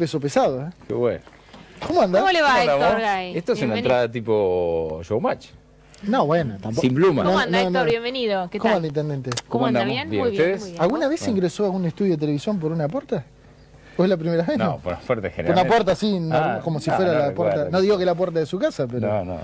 peso pesado. ¿eh? Qué bueno. ¿Cómo anda? ¿Cómo le va, a Héctor Esto es una entrada tipo showmatch. No, bueno, tampoco. Sin bluma ¿Cómo anda, Héctor? Bienvenido. ¿Cómo anda, Intendente? ¿Cómo, anda? Bien? muy bien, muy ¿Alguna vez ingresó a un estudio de televisión por una puerta? ¿O es la primera vez? No, por la puerta general. Ah, por una puerta, así como si fuera la puerta. No digo que la puerta de su casa, pero... No, no, no.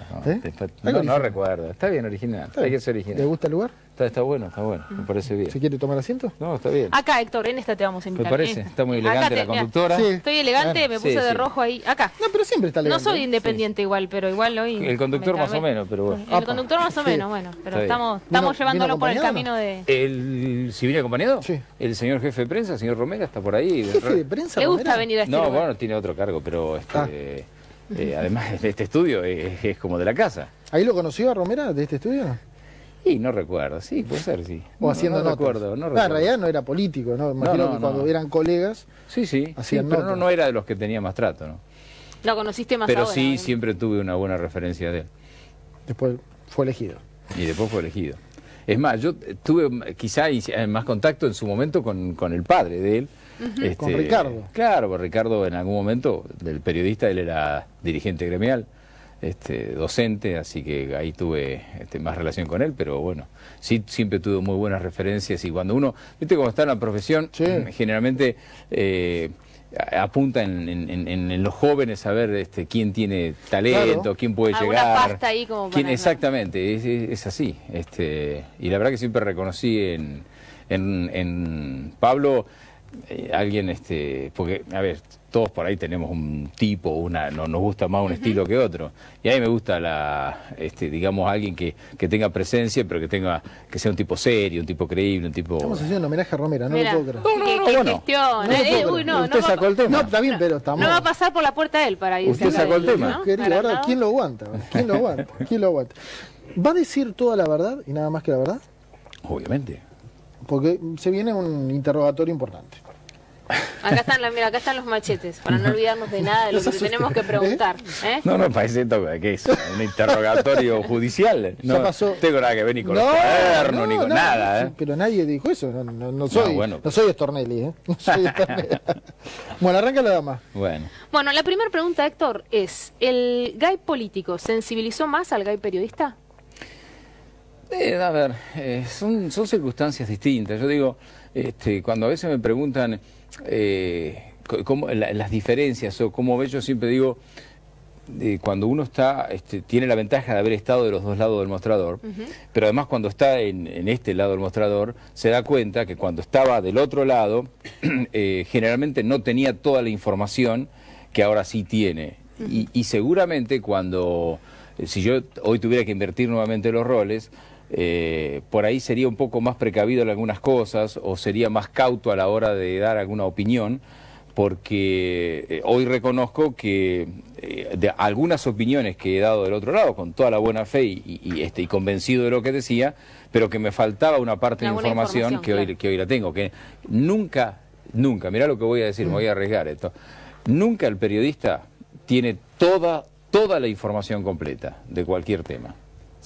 ¿eh? recuerdo. Está bien original, ¿te hay original. ¿Le gusta el lugar? Está, bueno, está bueno, me parece bien. ¿Se quiere tomar asiento? No, está bien. Acá, Héctor, en esta te vamos a invitar. Me parece, ¿eh? está muy elegante la conductora. Estoy elegante, me puse de rojo ahí. Acá. No, pero siempre está elegante. No soy independiente igual, pero igual hoy... El conductor más o menos, pero bueno. El conductor más o menos, bueno, pero estamos, estamos llevándolo por el camino de... El, civil acompañado? Sí. El señor jefe de prensa, el señor Romera, está por ahí. ¿Jefe de prensa, ¿Le gusta venir a este No, bueno, tiene otro cargo, pero este, ah. eh, además este estudio es, es como de la casa. ¿Ahí lo conoció a Romera, de este estudio? Sí, no recuerdo, sí, puede ser, sí. O haciendo no, Recuerdo, no ah, recuerdo. en realidad no era político, ¿no? Imagino que cuando eran colegas. Sí, sí, pero no, era de los que tenía más trato, ¿no? Lo conociste más Pero sí, siempre tuve una buena referencia de él. Después fue elegido. Y después fue elegido. Es más, yo tuve quizá eh, más contacto en su momento con, el padre de él. Este, con Ricardo. Claro, Ricardo en algún momento, del periodista, él era dirigente gremial. Este, docente, así que ahí tuve este, más relación con él, pero bueno, sí, siempre tuve muy buenas referencias y cuando uno, viste cómo está en la profesión, generalmente eh, apunta en, los jóvenes a ver este, quién tiene talento, quién puede llegar. quién, exactamente, es, así. Este, y la verdad que siempre reconocí en, en Pablo eh, alguien, este, porque, a ver, todos por ahí tenemos un tipo, una, no, nos gusta más un estilo que otro. Y a mí me gusta la, este, digamos, alguien que, que, tenga presencia, pero que tenga, que sea un tipo serio, un tipo creíble, un tipo. Estamos haciendo homenaje a Romero, no puedo creer. No, no, no, no eh, no, Usted sacó el tema. No, está bien, pero estamos. No va a pasar por la puerta él para ir. Usted sacó el tema. Querido, ¿quién lo aguanta? ¿Quién lo aguanta? ¿Quién lo aguanta? ¿Va a decir toda la verdad y nada más que la verdad? Obviamente. Porque se viene un interrogatorio importante. Acá están, la, mira, acá están los machetes, para no olvidarnos de nada de lo que tenemos que preguntar. ¿eh? No, no, parece que es un interrogatorio judicial. No, pasó. Tengo nada que ver ni con no, ni con nada. ¿eh? Pero nadie dijo eso, no, soy, no soy ¿eh? bueno, arranca la dama. Bueno, bueno la primera pregunta, Héctor, es, ¿el gay político sensibilizó más al gay periodista? a ver, son, son circunstancias distintas. Yo digo, este, cuando a veces me preguntan eh, las diferencias, o como ve, yo siempre digo, eh, cuando uno está, este, tiene la ventaja de haber estado de los dos lados del mostrador, pero además cuando está en, este lado del mostrador, se da cuenta que cuando estaba del otro lado, eh, generalmente no tenía toda la información que ahora sí tiene. y, y seguramente cuando, si yo hoy tuviera que invertir nuevamente los roles, eh, por ahí sería un poco más precavido en algunas cosas o sería más cauto a la hora de dar alguna opinión, porque eh, hoy reconozco que eh, de algunas opiniones que he dado del otro lado, con toda la buena fe y, este, y convencido de lo que decía, pero que me faltaba una parte de información, que, hoy, la tengo, que nunca, nunca, mirá lo que voy a decir, me voy a arriesgar esto, nunca el periodista tiene toda, toda la información completa de cualquier tema.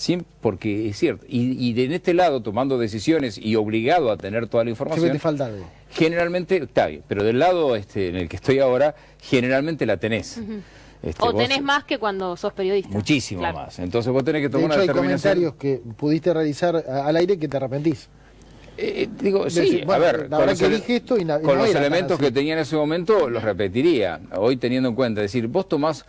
Sí, porque es cierto. Y, en este lado, tomando decisiones y obligado a tener toda la información. falta Generalmente, está bien, pero del lado este, en el que estoy ahora, generalmente la tenés. Este, o tenés más que cuando sos periodista. Muchísimo más. Entonces vos tenés que tomar hay comentarios que pudiste realizar al aire que te arrepentís. Eh, eh, digo, sí, a ver, con los, los elementos que tenía en ese momento los repetiría. Hoy teniendo en cuenta, es decir, vos tomás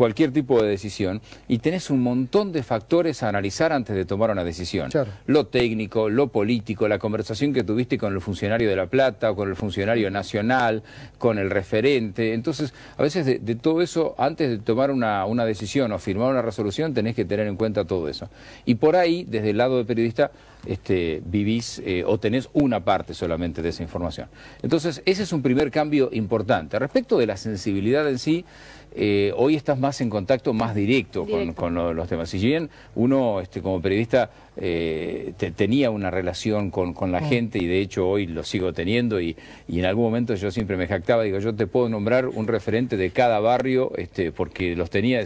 cualquier tipo de decisión y tenés un montón de factores a analizar antes de tomar una decisión. Lo técnico, lo político, la conversación que tuviste con el funcionario de La Plata, o con el funcionario nacional, con el referente. Entonces, a veces de, todo eso, antes de tomar una, decisión o firmar una resolución, tenés que tener en cuenta todo eso. Y por ahí, desde el lado de periodista, este, vivís eh, o tenés una parte solamente de esa información. Entonces, ese es un primer cambio importante. Respecto de la sensibilidad en sí, eh, hoy estás más en contacto, más directo, Con, los temas. Si bien uno este, como periodista eh, te, tenía una relación con, la mm. gente y de hecho hoy lo sigo teniendo y, en algún momento yo siempre me jactaba, digo, yo te puedo nombrar un referente de cada barrio este, porque los tenía,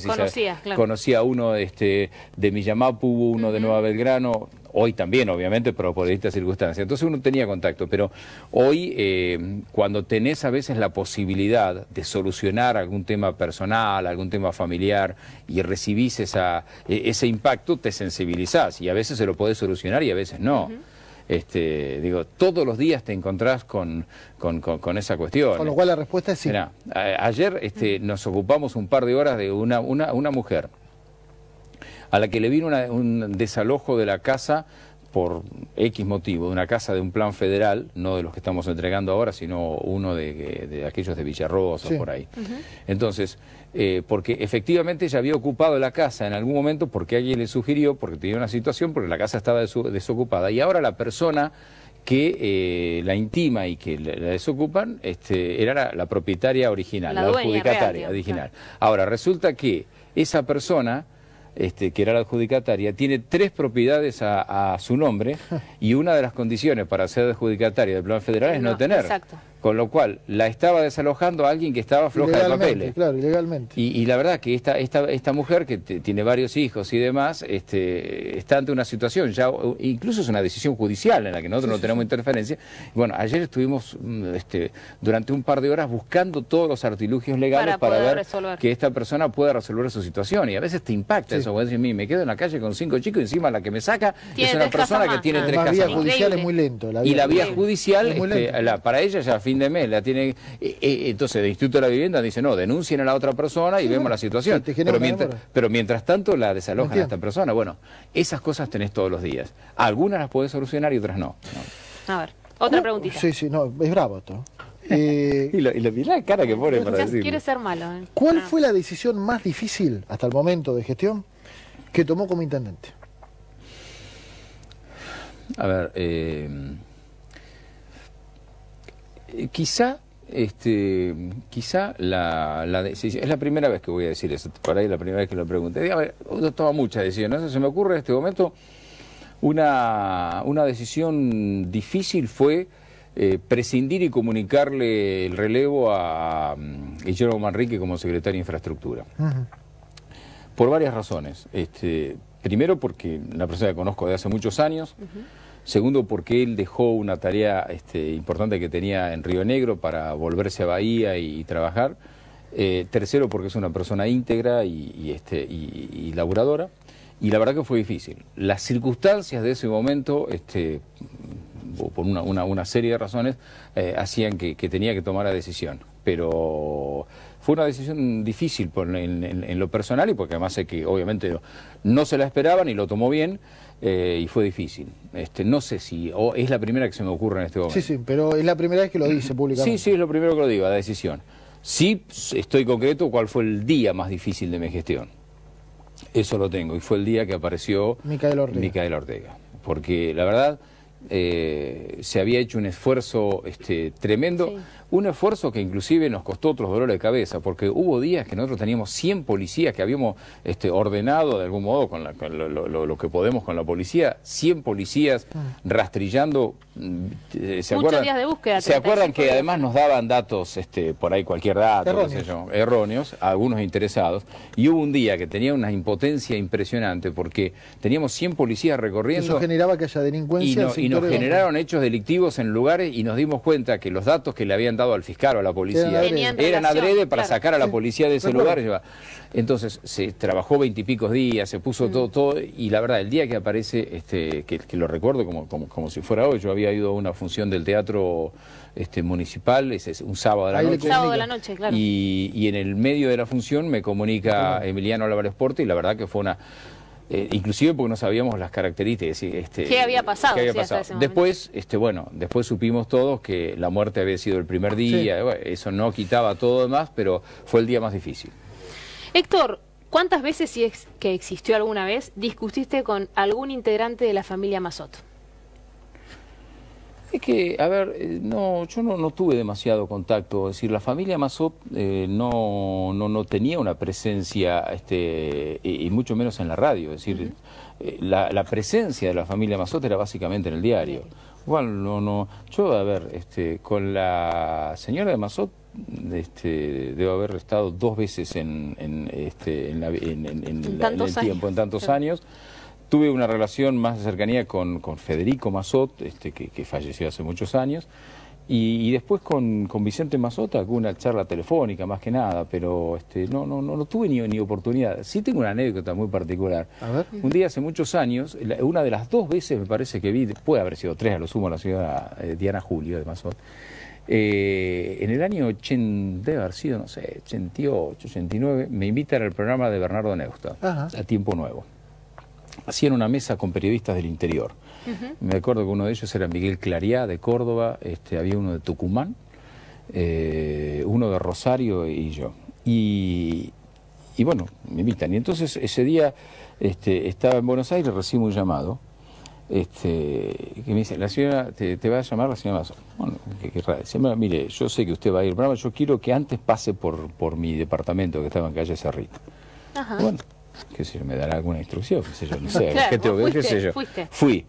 conocía uno este, de Miyamapu, uno de Nueva Belgrano, hoy también obviamente, pero por distintas circunstancias. Entonces uno tenía contacto, pero hoy eh, cuando tenés a veces la posibilidad de solucionar algún tema personal, algún tema familiar y recibís esa, e, ese impacto, te sensibilizás y a veces se lo podés solucionar y a veces no. Este, digo, todos los días te encontrás con, con, esa cuestión. Con lo cual la respuesta es sí. ayer este, nos ocupamos un par de horas de una, una mujer a la que le vino un desalojo de la casa por X motivo, de una casa de un plan federal, no de los que estamos entregando ahora, sino uno de, aquellos de Villarroza o por ahí. Entonces, eh, porque efectivamente ella había ocupado la casa en algún momento porque alguien le sugirió, porque tenía una situación, porque la casa estaba desocupada. Y ahora la persona que eh, la intima y que la, desocupan este, era la, propietaria original, la, adjudicataria original. Ahora, resulta que esa persona este, que era la adjudicataria, tiene tres propiedades a, su nombre y una de las condiciones para ser adjudicataria del plan federal es no, no tener. Exacto. Con lo cual, la estaba desalojando a alguien que estaba floja de papeles. Claro, ilegalmente. Y, la verdad que esta, esta, esta mujer que tiene varios hijos y demás, este, está ante una situación, ya incluso es una decisión judicial en la que nosotros no tenemos interferencia. Bueno, ayer estuvimos mm, este, durante un par de horas buscando todos los artilugios legales para, ver que esta persona pueda resolver su situación. Y a veces te impacta eso. Decir, me quedo en la calle con cinco chicos y encima la que me saca es una persona que tiene ah, tres casas. La vía judicial es muy este, lento. y la vía judicial, para ella ya de mes la tiene. Eh, eh, entonces, el Instituto de la Vivienda dice, no, denuncien a la otra persona y vemos la situación. Pero mientras, tanto la desalojan a esta persona. Bueno, esas cosas tenés todos los días. Algunas las podés solucionar y otras no. A ver, otra preguntita. Sí, sí, no, es bravo esto. Eh, y, la cara que pone para decir Quiere ser malo. ¿Cuál ah. fue la decisión más difícil hasta el momento de gestión que tomó como intendente? A ver, eh, eh, quizá este, quizá la, decisión, es la primera vez que voy a decir eso, por ahí es la primera vez que lo pregunté. A ver, uno toma muchas decisiones, se me ocurre en este momento una, decisión difícil fue eh, prescindir y comunicarle el relevo a, mm, Guillermo Manrique como secretario de Infraestructura. Por varias razones. Este, primero porque la persona que conozco de hace muchos años. Segundo, porque él dejó una tarea este, importante que tenía en Río Negro para volverse a Bahía y, trabajar. Eh, tercero, porque es una persona íntegra y, y este, y, Y la verdad que fue difícil. Las circunstancias de ese momento, este, por una, serie de razones, eh, hacían que tenía que tomar la decisión pero fue una decisión difícil en, lo personal y porque además sé que obviamente no, se la esperaban y lo tomó bien eh, y fue difícil. Este, no sé si o es la primera que se me ocurre en este momento. Sí, sí, pero es la primera vez que lo dice públicamente. Sí, sí, es lo primero que lo digo, la decisión. Sí, estoy concreto cuál fue el día más difícil de mi gestión. Eso lo tengo y fue el día que apareció Micael Ortega. Porque la verdad... Eh, se había hecho un esfuerzo este, tremendo. Un esfuerzo que inclusive nos costó otros dolores de cabeza, porque hubo días que nosotros teníamos 100 policías que habíamos este, ordenado de algún modo con, lo, que podemos con la policía, 100 policías ah. rastrillando. Mm, ¿Se Muchos días de búsqueda. ¿Se acuerdan que además nos daban datos, este, por ahí cualquier dato, erróneos. a algunos interesados? Y hubo un día que tenía una impotencia impresionante porque teníamos 100 policías recorriendo. Eso generaba que haya delincuencia. y nos generaron hechos delictivos en lugares y nos dimos cuenta que los datos que le habían dado al fiscal o a la policía. Eran adrede para sacar a la policía de ese lugar. Entonces se trabajó veintipicos días, se puso todo, todo, y la verdad, el día que aparece, este, que, lo recuerdo como, como, si fuera hoy, yo había ido a una función del teatro este, municipal, ese es un sábado de la noche. Y, y, en el medio de la función me comunica Emiliano Álvarez Porte y la verdad que fue una eh, inclusive porque no sabíamos las características. Este, ¿Qué había pasado? después, este, bueno, después supimos todos que la muerte había sido el primer día, eso no quitaba todo demás, pero fue el día más difícil. Héctor, ¿cuántas veces, si es que existió alguna vez, discutiste con algún integrante de la familia Mazot? Es que, a ver, eh, no, yo no, no tuve demasiado contacto, es decir, la familia Mazot eh, no, no, no, tenía una presencia, este, y, mucho menos en la radio, es decir, eh, la, la, presencia de la familia Mazot era básicamente en el diario. Bueno, no, no, yo, a ver, este, con la señora de Mazot este, debo haber estado dos veces en, en, este, en, el tiempo, en tantos años. Tuve una relación más de cercanía con, Federico Mazot, este, que, falleció hace muchos años, y, después con, con, Vicente Mazot, una charla telefónica más que nada, pero este, no, no, tuve ni, oportunidad. Sí tengo una anécdota muy particular. Un día hace muchos años, una de las dos veces me parece que vi, puede haber sido tres a lo sumo, la ciudad eh, Diana Julio de Mazot, eh, en el año 80, debe haber sido, no sé, 88, 89, me invitan al programa de Bernardo Neusta, a Tiempo Nuevo hacían una mesa con periodistas del interior. Me acuerdo que uno de ellos era Miguel Clariá de Córdoba, este, había uno de Tucumán, eh, uno de Rosario y yo. Y, bueno, me invitan. Y entonces ese día este, estaba en Buenos Aires, recibo un llamado. Este, que me dice, la señora, te, va a llamar la señora Bueno, que decir, mire, yo sé que usted va a ir pero yo quiero que antes pase por, por mi departamento que estaba en calle Cerrito. Ajá. Bueno, qué sé me dará alguna instrucción, qué sé yo, no sé, claro, ¿qué tengo qué sé yo. Fuiste. Fui.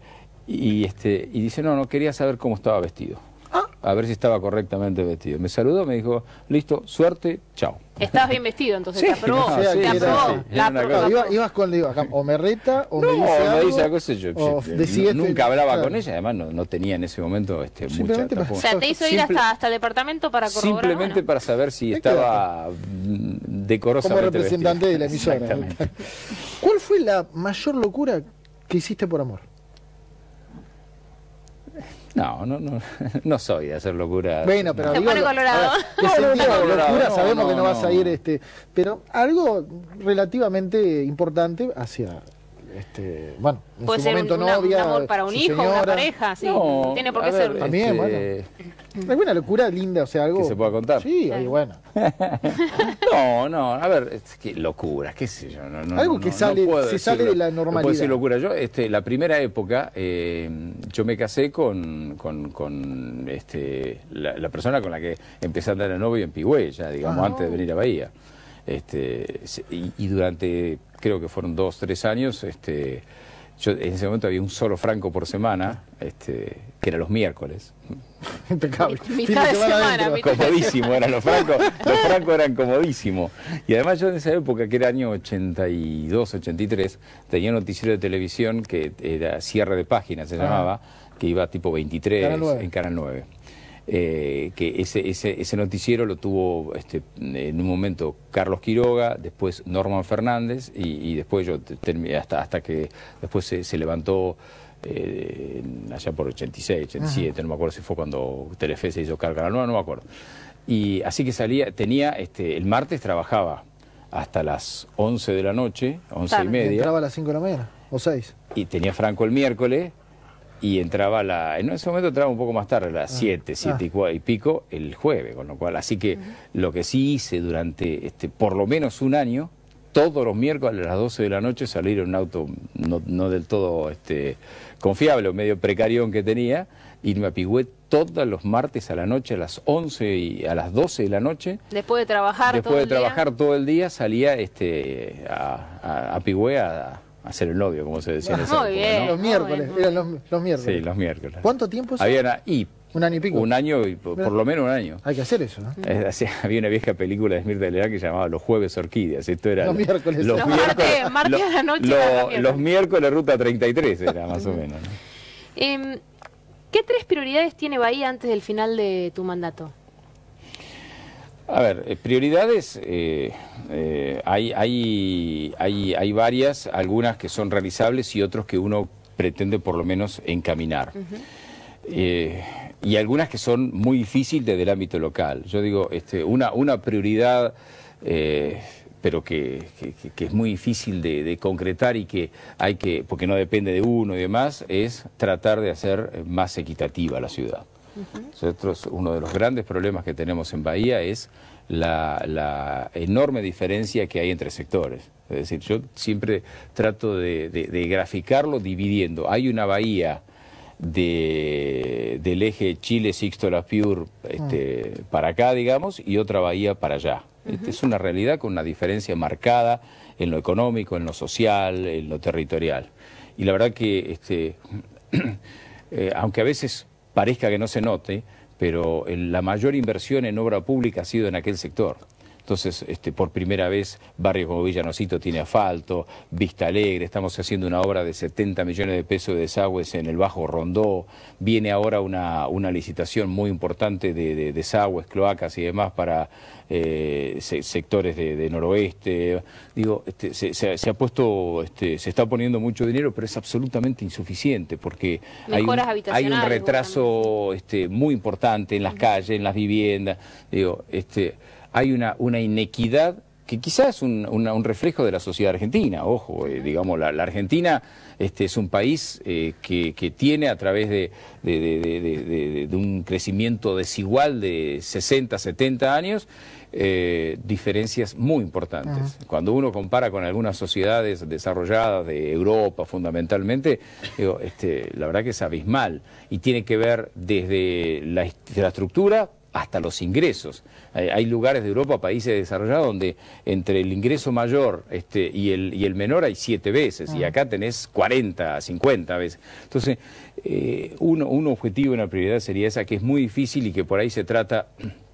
Y, este, y dice, no, no, quería saber cómo estaba vestido. Ah. A ver si estaba correctamente vestido. Me saludó, me dijo, listo, suerte, chao. Estabas bien vestido, entonces te aprobó. te aprobó. ibas con la iba, o reta o me dice algo, me dice algo sé yo. nunca hablaba con ella, además no, no, tenía en ese momento este, mucha O sea, te hizo ir hasta, el departamento para corroborar. Simplemente para saber si estaba decorosamente. Como representante de la emisora. ¿Cuál fue la mayor locura que hiciste por amor? No, no, no, no soy de hacer locura. Bueno, pero. pone colorado. locura, sabemos que no, vas a ir, este, pero algo relativamente importante hacia, este, bueno, en Puede su ser momento un, novia, un amor para un hijo, una pareja, no, tiene por qué ser. También, este, bueno bueno. una locura linda, o sea, algo. Que se pueda contar. Sí, ahí bueno. no, no, a ver, es que locura, qué sé yo. algo que sale, se sale de la normalidad. puede ser locura. Yo, este, la primera época, eh, yo me casé con, con, este, la, persona con la que empecé a andar de novio en Ya, digamos, ah, antes de venir a Bahía. Este, y, durante, creo que fueron dos, tres años, este, yo en ese momento había un solo franco por semana, este, que era los miércoles. Impecable. de semana, Comodísimo eran los francos. los francos eran comodísimos. Y además yo en esa época, que era año 82, 83, tenía un noticiero de televisión que era cierre de páginas, se ah. llamaba, que iba tipo 23 en Canal 9. Eh, que ese, ese, noticiero lo tuvo este, en un momento Carlos Quiroga, después Norman Fernández y, después yo hasta, hasta que después se, levantó eh, allá por 86, 87, no me acuerdo si fue cuando Telefe se hizo carga la nueva, no me acuerdo. Y así que salía, tenía, este, el martes trabajaba hasta las 11 de la noche, 11 y media. a las 5 de la mañana o 6. Y tenía Franco el miércoles y entraba la, en ese momento entraba un poco más tarde, a las 7, ah, 7 ah. y, pico, el jueves, con lo cual, así que lo que sí hice durante este, por lo menos un año, todos los miércoles a las 12 de la noche salir en un auto no, no del todo este, confiable, medio precario que tenía, irme a Pigüé todos los martes a la noche, a las 11 y a las 12 de la noche. Después de trabajar Después todo de el trabajar día. todo el día salía este, a, a, a hacer el novio, como se decía en ah, ese Muy ¿no? Los miércoles, eran los, miércoles. Sí, los miércoles. ¿Cuánto tiempo? Había una, y un año y pico. Un año, y, por, lo menos un año. Hay que hacer eso. ¿no? había una vieja película de Esmirta Leal que se llamaba Los Jueves Orquídeas. Esto era. Los miércoles. Los, miércoles. a la noche los miércoles, ruta 33 era más o menos. ¿no? Em, ¿Qué tres prioridades tiene Bahía antes del final de tu mandato? A ver, eh, prioridades, eh, eh, hay, hay, hay, hay, varias, algunas que son realizables y otras que uno pretende por lo menos encaminar. y algunas que son muy difíciles desde el ámbito local. Yo digo, este, una, una prioridad, pero que, que, es muy difícil de, de, concretar y que hay que, porque no depende de uno y demás, es tratar de hacer más equitativa la ciudad. Nosotros, uno de los grandes problemas que tenemos en Bahía es la, enorme diferencia que hay entre sectores. Es decir, yo siempre trato de, graficarlo dividiendo. Hay una bahía del eje Chile, Sixto, La este, mm. para acá, digamos, y otra bahía para allá. Este, es una realidad con una diferencia marcada en lo económico, en lo social, en lo territorial. Y la verdad que, este, eh, aunque a veces parezca que no se note, pero la mayor inversión en obra pública ha sido en aquel sector. Entonces, este, por primera vez, barrios como Villanocito tiene asfalto, Vista Alegre, estamos haciendo una obra de 70 millones de pesos de desagües en el Bajo Rondó, viene ahora una, una licitación muy importante de, desagües, cloacas y demás para eh, sectores de, noroeste. Digo, este, se, ha puesto, este, se está poniendo mucho dinero, pero es absolutamente insuficiente porque hay un, hay un, retraso este, muy importante en las calles, en las viviendas. Digo, este, hay una, inequidad que quizás es un, reflejo de la sociedad argentina. Ojo, eh, digamos, la, Argentina este, es un país eh, que, tiene a través de, un crecimiento desigual de 60, 70 años, eh, diferencias muy importantes. Cuando uno compara con algunas sociedades desarrolladas de Europa fundamentalmente, digo, este, la verdad que es abismal y tiene que ver desde la estructura hasta los ingresos. Eh, hay lugares de Europa, países desarrollados, donde entre el ingreso mayor este, y, el, y el menor hay siete veces, y ah. acá tenés 40, 50 veces. Entonces, eh, un objetivo, una prioridad sería esa, que es muy difícil y que por ahí se trata...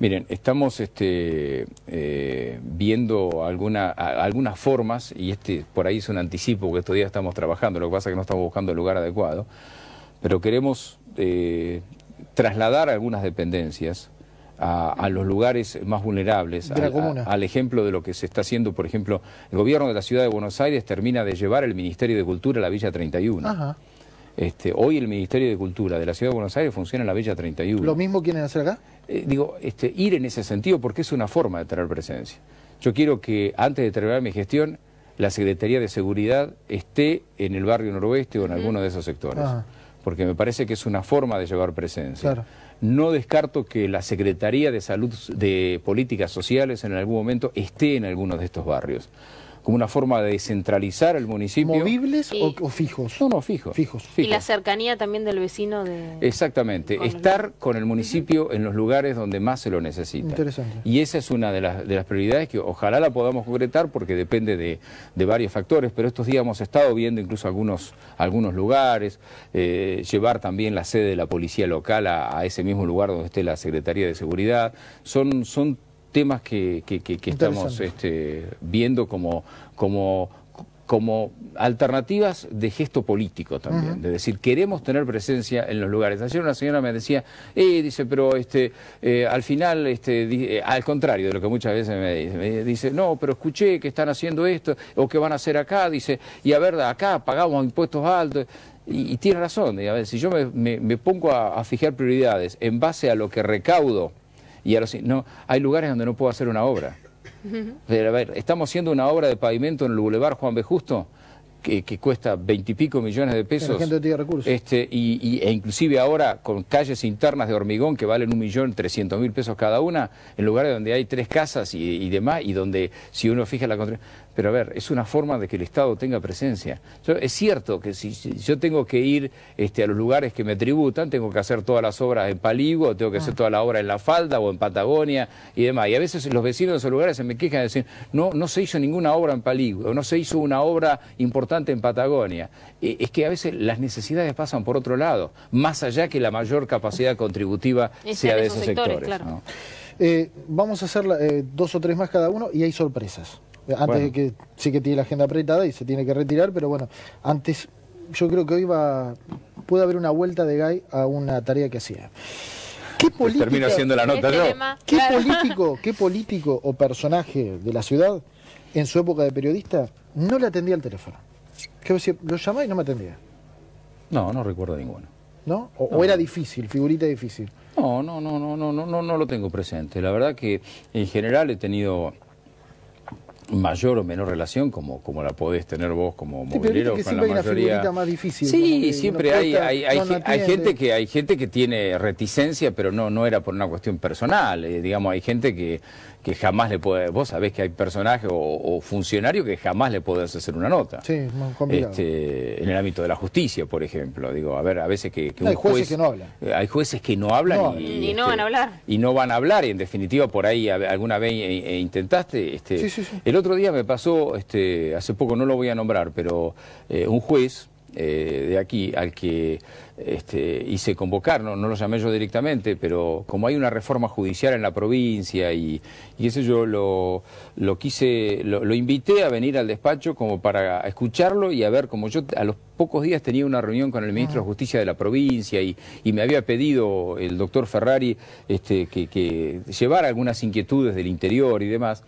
Miren, estamos este, eh, viendo alguna, algunas formas, y este por ahí es un anticipo que estos días estamos trabajando, lo que pasa es que no estamos buscando el lugar adecuado, pero queremos trasladar algunas dependencias a, los lugares más vulnerables, al, ejemplo de lo que se está haciendo, por ejemplo, el gobierno de la ciudad de Buenos Aires termina de llevar el Ministerio de Cultura a la Villa 31. Este, hoy el Ministerio de Cultura de la Ciudad de Buenos Aires funciona en la Villa 31. ¿Lo mismo quieren hacer acá? Eh, digo, este, ir en ese sentido porque es una forma de tener presencia. Yo quiero que antes de terminar mi gestión, la Secretaría de Seguridad esté en el barrio noroeste o en alguno de esos sectores porque me parece que es una forma de llevar presencia. No descarto que la Secretaría de Salud de Políticas Sociales en algún momento esté en alguno de estos barrios como una forma de descentralizar el municipio. ¿Movibles o, fijos? No, no, fijos. Fijos. Y la cercanía también del vecino de... Exactamente, estar con el municipio en los lugares donde más se lo necesita. Interesante. Y esa es una de las, de las prioridades que ojalá la podamos concretar porque depende de, varios factores, pero estos días hemos estado viendo incluso algunos, algunos lugares, eh, llevar también la sede de la policía local a, a, ese mismo lugar donde esté la Secretaría de Seguridad. Son, son temas que, estamos este, viendo como, como, como alternativas de gesto político también, de decir, queremos tener presencia en los lugares. Ayer una señora me decía, eh, dice, pero este, eh, al final, este, eh, al contrario de lo que muchas veces me dice, me dice, no, pero escuché que están haciendo esto, o que van a hacer acá, dice, y a ver, acá pagamos impuestos altos. Y, tiene razón, a ver, si yo me, me, pongo a fijar prioridades en base a lo que recaudo, y ahora sí, no, hay lugares donde no puedo hacer una obra. Pero, a ver, estamos haciendo una obra de pavimento en el Boulevard Juan B. Justo, que, cuesta veintipico millones de pesos. La gente tiene recursos. Este, e inclusive ahora con calles internas de hormigón que valen un millón trescientos mil pesos cada una, en lugares donde hay tres casas y, demás, y donde si uno fija la construcción... Pero a ver, es una forma de que el Estado tenga presencia. es cierto que si, yo tengo que ir este, a los lugares que me tributan, tengo que hacer todas las obras en Paligo, tengo que hacer ah. toda la obra en La Falda o en Patagonia y demás. Y a veces los vecinos de esos lugares se me quejan de decir no, no se hizo ninguna obra en Paligo, no se hizo una obra importante en Patagonia. E, es que a veces las necesidades pasan por otro lado, más allá que la mayor capacidad contributiva sea de esos sectores. Eh, vamos a hacer eh, dos o tres más cada uno y hay sorpresas. Eh, antes que sí que tiene la agenda apretada y se tiene que retirar, pero bueno, antes yo creo que hoy va puede haber una vuelta de Gay a una tarea que hacía. ¿Qué político, termino haciendo la nota este ¿Qué político, qué político o personaje de la ciudad en su época de periodista no le atendía al teléfono? Que decir, lo llamaba y no me atendía. No, no recuerdo ninguno. ¿No? O, era difícil, figurita difícil. no, no, no, no, no, no, no lo tengo presente. La verdad que en general he tenido mayor o menor relación, como, como la podés tener vos como sí, con la mayoría. más difícil, sí, siempre hay, hay, hay, gente que hay gente que tiene reticencia, pero no, no era por una cuestión personal. Eh, digamos, hay gente que que jamás le puede, vos sabés que hay personajes o, funcionario funcionarios que jamás le podés hacer una nota. Sí, complicado. Este, en el ámbito de la justicia, por ejemplo, digo, a ver, a veces que, que eh, hay jueces que no hablan. Hay jueces que no hablan y, no este, van a hablar. Y no van a hablar y en definitiva por ahí alguna vez eh, eh, intentaste este sí, sí, sí. el otro día me pasó este hace poco no lo voy a nombrar, pero un juez eh, de aquí al que este, hice convocar, no, lo llamé yo directamente, pero como hay una reforma judicial en la provincia y, eso yo lo, lo quise, lo, invité a venir al despacho como para escucharlo y a ver, como yo a los pocos días tenía una reunión con el ministro de Justicia de la provincia y, me había pedido el doctor Ferrari este, que, que llevara algunas inquietudes del interior y demás.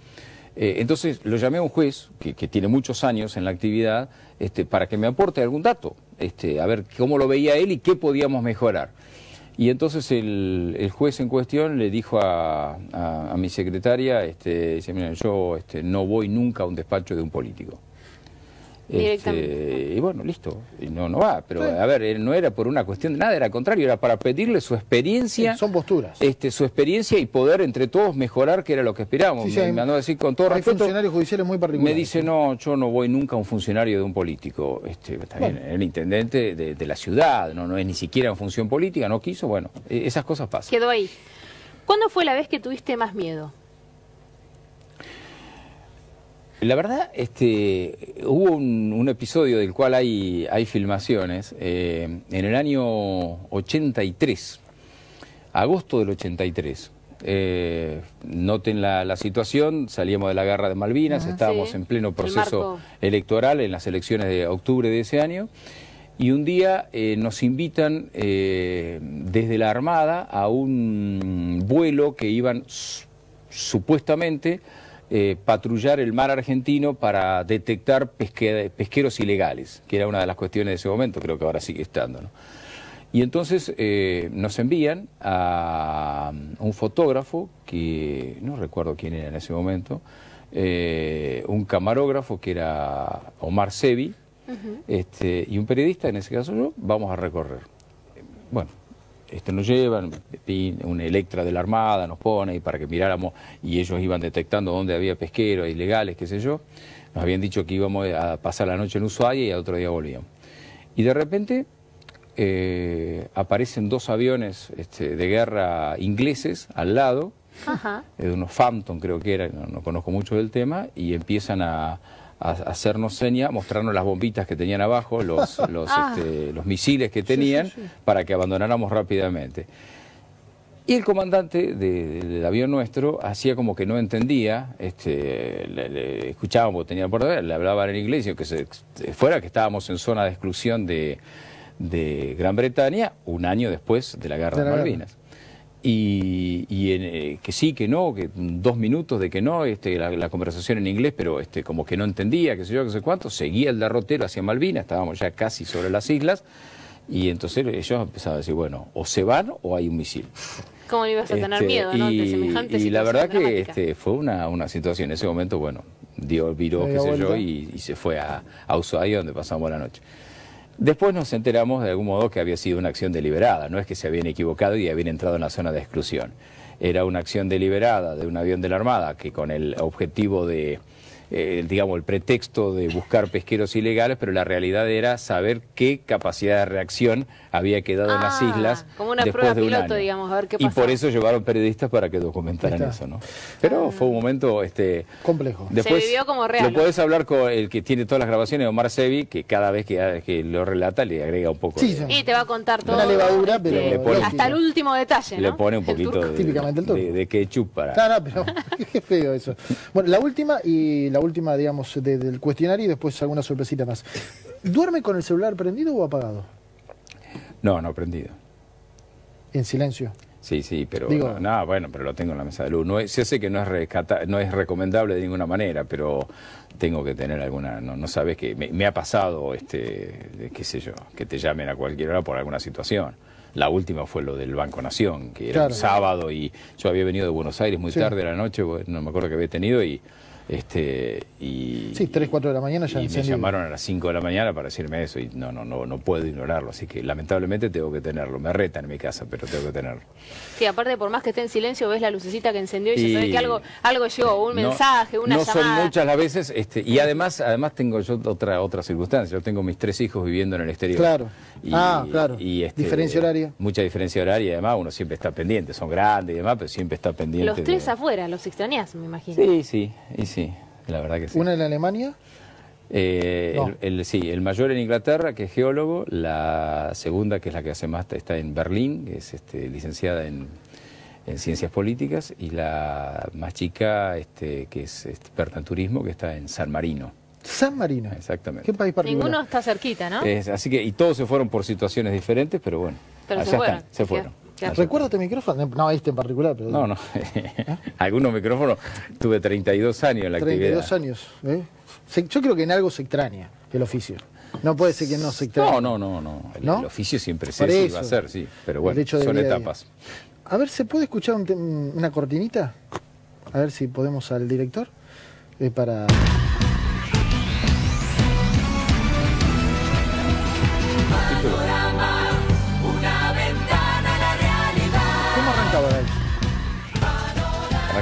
Eh, entonces lo llamé a un juez que, tiene muchos años en la actividad este, para que me aporte algún dato, este, a ver cómo lo veía él y qué podíamos mejorar. Y entonces el, juez en cuestión le dijo a, mi secretaria, este, dice, mira, yo este, no voy nunca a un despacho de un político. Este, y bueno, listo, no, no va, pero a ver, no era por una cuestión de nada, era al contrario, era para pedirle su experiencia. son posturas. Este, su experiencia y poder entre todos mejorar, que era lo que esperábamos. me, mandó a decir con todo hay funcionarios judiciales muy particulares. Me dice, no, yo no voy nunca a un funcionario de un político. Este, también el intendente de, la ciudad, no, no es ni siquiera en función política, no quiso, bueno, e, esas cosas pasan. Quedó ahí. ¿Cuándo fue la vez que tuviste más miedo? La verdad, este, hubo un, episodio del cual hay, filmaciones eh, en el año 83, agosto del 83. Eh, noten la, situación, salíamos de la guerra de Malvinas, estábamos en pleno proceso electoral en las elecciones de octubre de ese año. Y un día eh, nos invitan desde la Armada a un vuelo que iban supuestamente eh, patrullar el mar argentino para detectar pesqueros ilegales, que era una de las cuestiones de ese momento, creo que ahora sigue estando. Y entonces eh, nos envían a mm, un fotógrafo, que no recuerdo quién era en ese momento, eh, un camarógrafo que era Omar Sebi, este, y un periodista, en ese caso yo, vamos a recorrer. Bueno, este, nos llevan, una Electra de la Armada nos pone y para que miráramos, y ellos iban detectando dónde había pesqueros, ilegales, qué sé yo. Nos habían dicho que íbamos a pasar la noche en Ushuaia y al otro día volvíamos. Y de repente eh, aparecen dos aviones este, de guerra ingleses al lado, de unos phantom creo que era no conozco mucho del tema, y empiezan a a hacernos seña, mostrarnos las bombitas que tenían abajo, los, ah. este, los, misiles que tenían, para que abandonáramos rápidamente. Y el comandante del avión nuestro hacía como que no entendía, este, le, escuchábamos, tenía por ver, le hablaban en inglés, que fuera que estábamos en zona de exclusión de, Gran Bretaña, un año después de la Guerra de, Malvinas y, eh, que sí, que no, que dos minutos de que no, este, la, conversación en inglés, pero este, como que no entendía, qué sé yo, qué sé cuánto, seguía el derrotero hacia Malvina estábamos ya casi sobre las islas, y entonces ellos empezaron a decir, bueno, o se van o hay un misil. ¿Cómo no ibas a tener este, miedo, no? Y, y la verdad que este, fue una, una situación, en ese momento, bueno, dio, viró, qué sé yo, y, se fue a, a Ushuaia, donde pasamos la noche. Después nos enteramos de algún modo que había sido una acción deliberada, no es que se habían equivocado y habían entrado en la zona de exclusión. Era una acción deliberada de un avión de la Armada que con el objetivo de eh, digamos, el pretexto de buscar pesqueros ilegales, pero la realidad era saber qué capacidad de reacción había quedado en las ah, islas como una prueba piloto, Digamos, a ver qué Y por eso llevaron periodistas para que documentaran eso, ¿no? Pero ah. fue un momento este complejo. Después, Se como real. Lo puedes hablar con el que tiene todas las grabaciones, Omar Sevi, que cada vez que, lo relata le agrega un poco. y te va a contar todo. levadura, hasta el último detalle. Le pone un poquito de, típicamente el de, para. pero qué feo eso. Bueno, la última y la la última, digamos, del cuestionario y después alguna sorpresita más. ¿Duerme con el celular prendido o apagado? No, no prendido. ¿En silencio? Sí, sí, pero Digo, no, bueno, pero lo tengo en la mesa de luz. Se hace que no es no es recomendable de ninguna manera, pero tengo que tener alguna. No, sabes que me, ha pasado, este, qué sé yo, que te llamen a cualquier hora por alguna situación. La última fue lo del Banco Nación, que era un sábado y yo había venido de Buenos Aires muy tarde de la noche, no me acuerdo que había tenido y este, y, sí, 3, 4 de la mañana ya y me llamaron a las 5 de la mañana para decirme eso y no, no, no, no puedo ignorarlo, así que lamentablemente tengo que tenerlo. Me reta en mi casa, pero tengo que tenerlo. Sí, aparte por más que esté en silencio, ves la lucecita que encendió y, ya sabes que algo, algo llegó, un mensaje, una llamada. No son muchas las veces, este, y además, además tengo yo otra, otra circunstancia, yo tengo mis tres hijos viviendo en el exterior. Claro. Y, ah, claro. este, diferencia horaria. Mucha diferencia horaria, además uno siempre está pendiente, son grandes y demás, pero siempre está pendiente. Los tres afuera, los extrañas, me imagino. Sí, sí sí, la verdad que sí. ¿Una en Alemania? Eh, sí, el mayor en Inglaterra, que es geólogo, la segunda, que es la que hace más, está en Berlín, que es este, licenciada en, Ciencias Políticas, y la más chica, este, que es experta este, en turismo, que está en San Marino. San Marino. Exactamente. ¿Qué país Ninguno está cerquita, ¿no? así que, y todos se fueron por situaciones diferentes, pero bueno, allá Están, se fueron. ¿Recuerda este micrófono, no este en particular. Pero... No, no. ¿Ah? Algunos micrófonos tuve 32 años en la actividad. 32 años. ¿eh? Yo creo que en algo se extraña el oficio. No puede ser que no se extraña. No, no, no. no. El, oficio siempre se sí, a ser, sí. Pero bueno, son etapas. A, ver, ¿se puede escuchar una cortinita? A ver si podemos al director. Eh, para.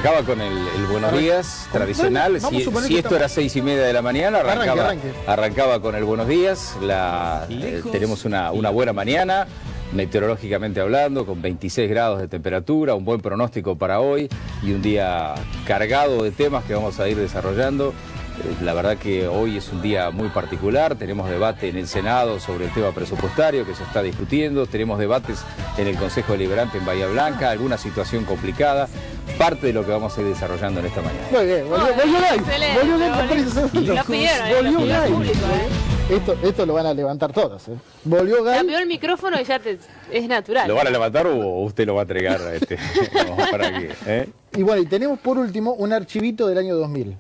arrancaba con el, Buenos Días tradicional. si, esto era seis y media de la mañana, arrancaba, arrancaba con el Buenos Días. Eh, tenemos una, una buena mañana meteorológicamente hablando, con 26 grados de temperatura, un buen pronóstico para hoy y un día cargado de temas que vamos a ir desarrollando. Eh, la verdad que hoy es un día muy particular, tenemos debate en el Senado sobre el tema presupuestario que se está discutiendo, tenemos debates en el Consejo Deliberante en Bahía Blanca, alguna situación complicada, parte de lo que vamos a ir desarrollando en esta mañana. Muy bien, volvió, volvió volvió eh, eh. esto, esto lo van a levantar todos. Volvió Cambió el micrófono y ya es natural. ¿Lo van a levantar o usted lo va a entregar? Este, Y bueno, y tenemos por último un archivito del año 2000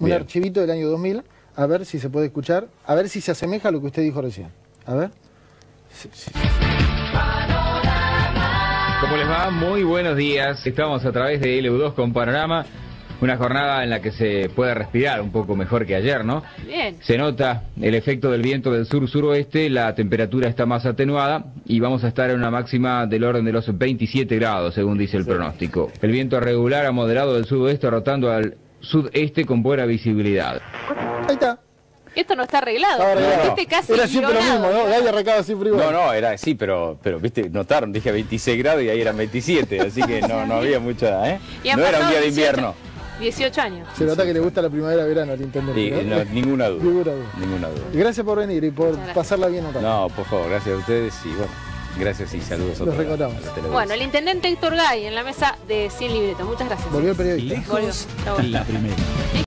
un archivito del año 2000, a ver si se puede escuchar, a ver si se asemeja a lo que usted dijo recién. A ver. Sí, ¿Cómo les va? Muy buenos días. Estamos a través de LU2 con Panorama. Una jornada en la que se puede respirar un poco mejor que ayer, ¿no? Bien. Se nota el efecto del viento del sur-suroeste, la temperatura está más atenuada y vamos a estar en una máxima del orden de los 27 grados, según dice el pronóstico. El viento regular a moderado del sudoeste rotando al sudeste con buena visibilidad. Ahí está. Esto no está arreglado. Este era siempre lo mismo, ¿no? Gaby arrancaba siempre igual. No, no, era sí, pero, pero viste, notaron, dije 26 grados y ahí eran 27, así que no, no había mucha, ¿eh? no era un día de invierno. 18 años. Se nota que le gusta la primavera-verano al Sí, ninguna, duda, ninguna duda. gracias por venir y por pasarla bien acá. No, por favor, gracias a ustedes y bueno. Gracias y saludos a todos. recordamos. Bueno, el intendente Héctor Gay en la mesa de 100 libretas. Muchas gracias. Volvió el periodista. la primera.